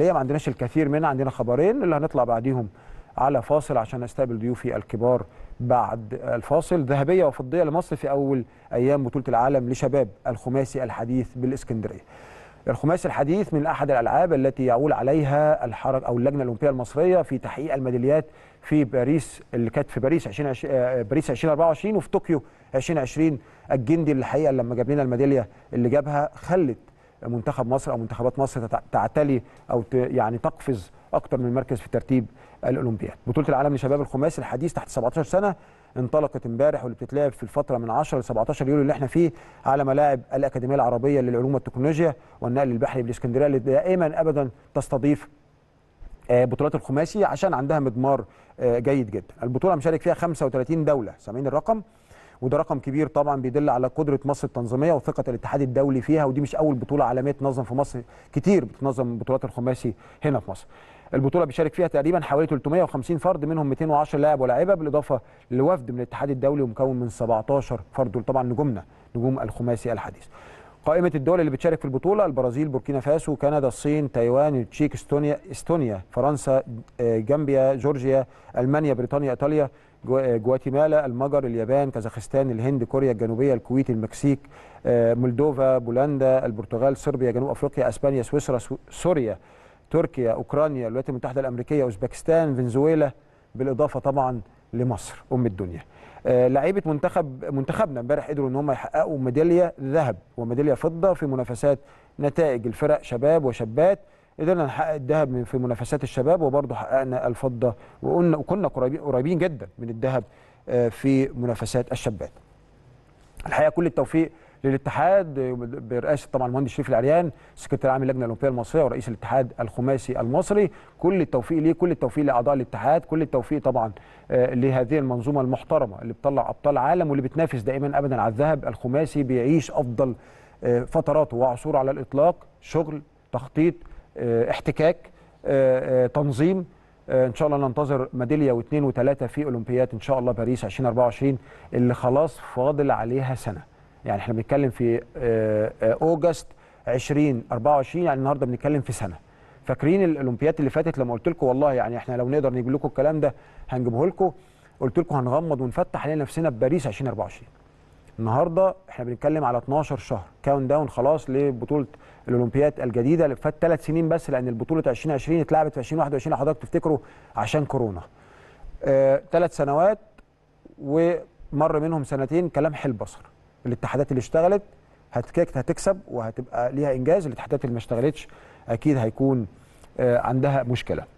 اللي ما عندناش الكثير منها عندنا خبرين اللي هنطلع بعديهم على فاصل عشان نستقبل ضيوفي الكبار بعد الفاصل ذهبيه وفضيه لمصر في اول ايام بطوله العالم لشباب الخماسي الحديث بالاسكندريه. الخماسي الحديث من احد الالعاب التي يعول عليها الحرك او اللجنه الاولمبيه المصريه في تحقيق الميداليات في باريس اللي كانت في باريس 20 آه، باريس 2024 وفي طوكيو 2020 الجندي الحقيقه لما جاب لنا الميداليه اللي جابها خلت منتخب مصر او منتخبات مصر تعتلي او يعني تقفز اكتر من مركز في ترتيب الاولمبياد بطوله العالم لشباب الخماس الحديث تحت 17 سنه انطلقت امبارح واللي بتتلعب في الفتره من 10 ل 17 يوليو اللي احنا فيه على ملاعب الاكاديميه العربيه للعلوم والتكنولوجيا والنقل البحري بالاسكندريه اللي دائما ابدا تستضيف آه، بطولات الخماسي عشان عندها مضمار آه، جيد جدا البطوله مشارك فيها 35 دوله سامعين الرقم وده رقم كبير طبعا بيدل على قدره مصر التنظيميه وثقه الاتحاد الدولي فيها ودي مش اول بطوله عالميه تنظم في مصر كتير بتنظم بطولات الخماسي هنا في مصر البطوله بيشارك فيها تقريبا حوالي 350 فرد منهم 210 لاعب ولاعيبه بالاضافه لوفد من الاتحاد الدولي ومكون من 17 فرد دول طبعا نجومنا نجوم الخماسي الحديث قائمة الدول اللي بتشارك في البطولة البرازيل بوركينا فاسو كندا الصين تايوان التشيك استونيا استونيا فرنسا آه، جامبيا جورجيا المانيا بريطانيا ايطاليا آه، جواتيمالا المجر اليابان كازاخستان الهند كوريا الجنوبية الكويت المكسيك آه، مولدوفا بولندا البرتغال صربيا جنوب افريقيا اسبانيا سويسرا سوريا تركيا اوكرانيا الولايات المتحدة الامريكية اوزباكستان فنزويلا بالاضافة طبعا لمصر ام الدنيا آه، لعيبه منتخب منتخبنا امبارح قدروا ان هم يحققوا ميداليه ذهب وميداليه فضه في منافسات نتائج الفرق شباب وشابات قدرنا نحقق الذهب في منافسات الشباب وبرضه حققنا الفضه وقلنا وكنا قريبين جدا من الذهب آه، في منافسات الشابات الحقيقه كل التوفيق للاتحاد برئاسه طبعا المهندس شريف العريان سكرتير عام اللجنه الاولمبيه المصريه ورئيس الاتحاد الخماسي المصري كل التوفيق ليه كل التوفيق لاعضاء الاتحاد كل التوفيق طبعا آه، لهذه المنظومه المحترمه اللي بتطلع ابطال عالم واللي بتنافس دائما ابدا على الذهب الخماسي بيعيش افضل آه، فتراته وعصوره على الاطلاق شغل تخطيط آه، احتكاك تنظيم آه، ان شاء الله ننتظر ميداليه واثنين وثلاثه في اولمبياد ان شاء الله باريس 2024 اللي خلاص فاضل عليها سنه يعني احنا بنتكلم في آه، آه، اوجست 2024 يعني النهارده بنتكلم في سنه فاكرين الاولمبياد اللي فاتت لما قلت لكم والله يعني احنا لو نقدر نجيب لكم الكلام ده هنجيبه لكم قلت لكم هنغمض ونفتح علينا نفسنا بباريس 2024 النهارده احنا بنتكلم على 12 شهر كاون داون خلاص لبطوله الاولمبياد الجديده اللي فات ثلاث سنين بس لان البطوله 2020 اتلعبت في 2021 حضرتك تفتكروا عشان كورونا. ثلاث آه، سنوات ومر منهم سنتين كلام حل بصر. الاتحادات اللي اشتغلت هتكسب وهتبقى ليها انجاز الاتحادات اللي ما اشتغلتش اكيد هيكون آه عندها مشكله.